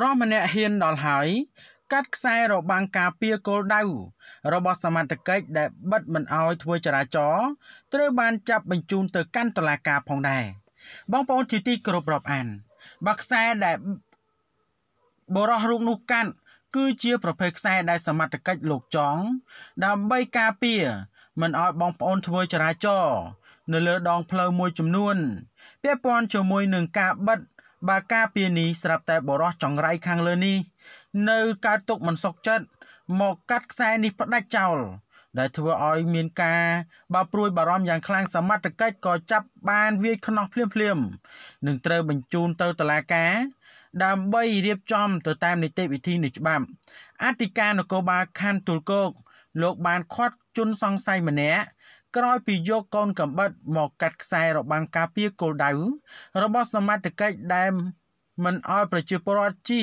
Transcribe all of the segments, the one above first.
ប្រុសម្នាក់ហ៊ានដល់ហើយកាត់ខ្សែរបាំងការពារគោលដៅរបស់សមត្ថកិច្ចដែលបិទមិនអោយធ្វើចរាចរណ៍ត្រូវបានចាប់បញ្ជូនទៅ កាន់តុលាការផងដែរបងប្អូនជាទីគោរពរាប់អានបើខ្សែដែលបរោះរូបនោះកាត់គឺជា ប្រភេទខ្សែដែលសមត្ថកិច្ចលោកចង់ដើម្បីការពារមិនអោយបងប្អូនធ្វើចរាចរណ៍នៅលើដងផ្លូវមួយ ចំនួន ពាក់ព័ន្ធជាមួយនឹងការបិទបើការពីនេះស្រាប់តែបរោះចង្រៃខាងលើនេះនៅកើតទុកមិនសុខចិត្តមកកាត់ខ្សែនេះផ្ដាច់ចោលដែលធ្វើឲ្យមានការបាព្រួយបារម្ភយ៉ាងខ្លាំងសមត្ថកិច្ចក៏ចាប់បានវាយខ្នោះភ្លាមភ្លាមនឹងត្រូវបញ្ជូនទៅតុលាការ ដើម្បីរៀបចំទៅតាមនីតិវិធីនៃច្បាប់អធិការនគរបាលខណ្ឌទូលគោកលោកបានខាត់ជនសង្ស័យម្នាក់ក្រោយពីយកកូនកំបិតមកកាត់ខ្សែរបាំងការពារគោលដៅរបស់សមត្ថកិច្ចដែលមិនអោយប្រជាពលរដ្ឋជិះ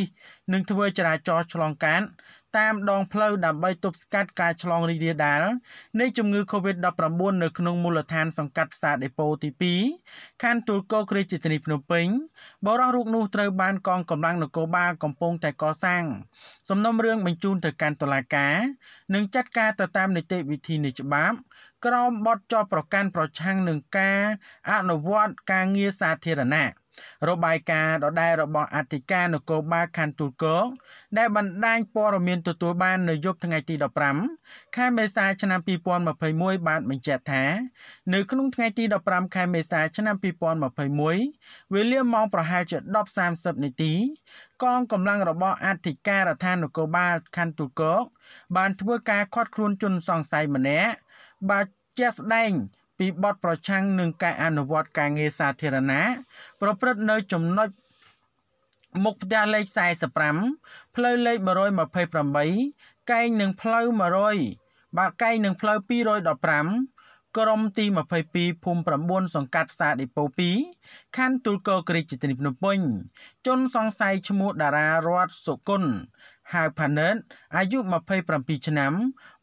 និងធ្វើចរាចរណ៍ឆ្លងកាត់តាមដងផ្លូវដើម្បីទប់ស្កាត់ការឆ្លងរីករាលដាលនៃជំងឺ Covid-19 នៅក្នុងមូលដ្ឋានសង្កាត់ផ្សារដេប៉ូទី2ខណ្ឌទួលគោករាជធានីភ្នំពេញបរិះរូបនោះត្រូវបានកងកម្លាំងនគរបាលកំពុងតែកសាងសំណុំរឿងបញ្ជូនទៅកាន់តុលាការនិងចាត់ការទៅតាមនីតិវិធីនៃច្បាប់ក្រោមបទចោទប្រកាន់ប្រឆាំងនឹងការអនុវត្តការងារសាធារណៈរបាយការណ៍ដដែលរបស់អធិការនគរបាលខណ្ឌទូលគោកដែលបណ្ដាញព័ត៌មានទទួលបាននៅយប់ថ្ងៃទី15ខែមេសាឆ្នាំ2021បានបញ្ជាក់ថា នៅក្នុងថ្ងៃទី15ខែមេសាឆ្នាំ2021វេលាម៉ោងប្រហែលជា10:30នាទី កងកម្លាំងរបស់អធិការដ្ឋាននគរបាលខណ្ឌទូលគោកបានធ្វើការឃាត់ខ្លួនជនសង្ស័យម្នាក់បើជាក់ស្ដែង ពីបទប្រឆាំងនឹងការអនុវត្តការងារសាធារណៈប្រព្រឹត្តនៅចំណុចមុខផ្ទះលេខ45ផ្លូវលេខ128កែងនឹងផ្លូវ100បាទកែងនឹងផ្លូវ215ក្រមទី22ភូមិ9សង្កាត់សាដេប៉ូ2ខណ្ឌទូលកោក្រីជាទីភ្នំពេញជនសង្ស័យឈ្មោះតារារតសុគន្ធហៅ Phanet អាយុ27ឆ្នាំ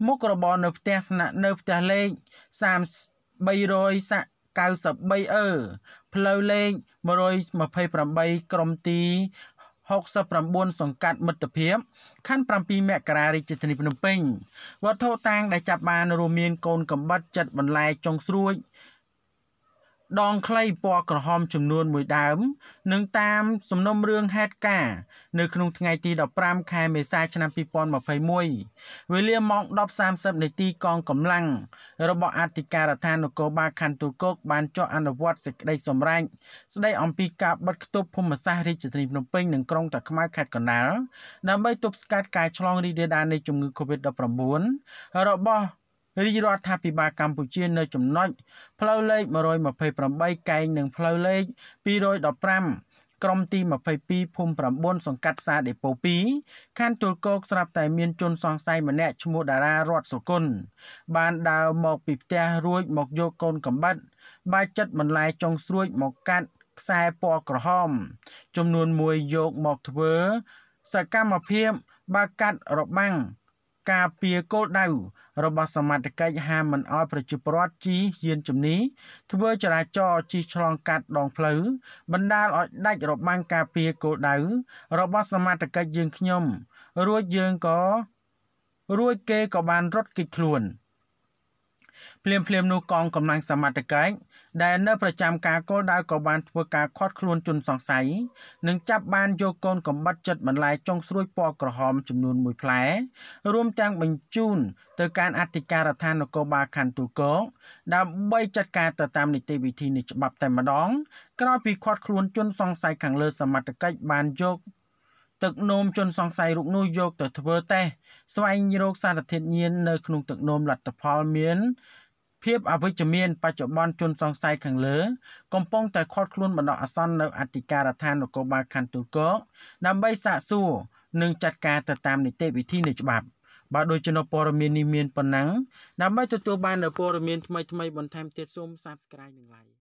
មុខរបរនៅផ្ទះស្នាក់នៅផ្ទះលេខ3393អឺផ្លូវលេខ128ក្រុមទី69សង្កាត់មិត្តភាពខណ្ឌ7មករារាជធានីភ្នំពេញវត្ថុតាងដែលចាប់បានរួមមានកូនកំបិតចិត្តបន្លែចុងស្រួចដងខ្លីពណ៌ក្រហមចំនួន1ដើមនឹងតាមសំណុំរឿងហេតុការណ៍នៅក្នុងថ្ងៃទី15ខែមេសាឆ្នាំ2021វេលាម៉ោង10:30នាទីកងកម្លាំងរបស់អធិការដ្ឋាននគរបាលខណ្ឌទូគោកបានចុះអនុវត្តសេចក្តីសម្រេចស្តីអំពីការបិទគប់ភូមិសាស្ត្ររាជធានីភ្នំពេញនិងក្រុងតាខ្មៅខេត្តកណ្ដាលដើម្បីទប់ស្កាត់ការឆ្លងរីករាលដាលនៃជំងឺ Covid-19 របស់រាជរដ្ឋាភិបាលកម្ពុជានៅចំណុចផ្លូវលេខ128កែងនិងផ្លូវលេខ215ក្រុមទី22ភូមិ9សង្កាត់ផ្សារដេប៉ូ2ខណ្ឌទួលគោកស្រាប់តែមានជនសង្ស័យម្នាក់ឈ្មោះតារារតសុគន្ធបានដើរមកពីផ្ទះរួចមកយកកូនកំបិតបាច់ចិត្តបន្លែចុងស្រួចមកកាត់ខ្សែពណ៌ក្រហម ចំនួន1យកមកធ្វើ សកម្មភាពបើកាត់របាំងការពារគោលដៅរបស់សមត្ថកិច្ចហាមមិនអោយប្រជាពលរដ្ឋជិះយានជំនិះធ្វើចរាចរណ៍ជិះឆ្លងកាត់ដងផ្លូវបណ្ដាលឲ្យដាច់របាំងការពារគោលដៅរបស់សមត្ថកិច្ចយើងខ្ញុំ រួចយើងក៏រួចគេក៏បានរត់គេចខ្លួន។ភ្លាមភ្លាមនោះកងកម្លាំងសមត្ថកិច្ចដែលនៅប្រចាំការគោលដៅក៏បានធ្វើការឃាត់ខ្លួនជនសង្ស័យនិងចាប់បានយកកូនកំបិតចិត្តបន្លាយចុងស្រួយពណ៌ក្រហម ចំនួន1ផ្លែរួមទាំងបញ្ជូនទៅកាន់អធិការដ្ឋាននគរបាលខណ្ឌទូកកដើម្បីចាត់ការទៅតាមនីតិវិធីនៃច្បាប់តែម្ដង ក្រោយពីឃាត់ខ្លួនជនសង្ស័យខាងលើ សមត្ថកិច្ចបានយកទឹកនោមជនសង្ស័យរូបនោះយកទៅធ្វើតេស្តស្វែងរកសារធាតុញៀននៅ ក្នុងទឹកនោមលទ្ធផលមានភាពអវិជ្ជមាន បច្ចុប្បន្នជនសង្ស័យខាងលើកំពុងតែខាត់ខ្លួនបណ្ដោះអាសន្ននៅអធិការដ្ឋាននគរបាលខណ្ឌទូកកដើម្បីសាកសួរនិងចាត់ការទៅតាមនីតិវិធីនៃច្បាប់បើដូចជានៅព័ត៌មាននេះមានប៉ុណ្ណឹងដើម្បីទទួលបាននូវព័ត៌មានថ្មីៗបន្ថែមទៀតសូម Subscribe និង Like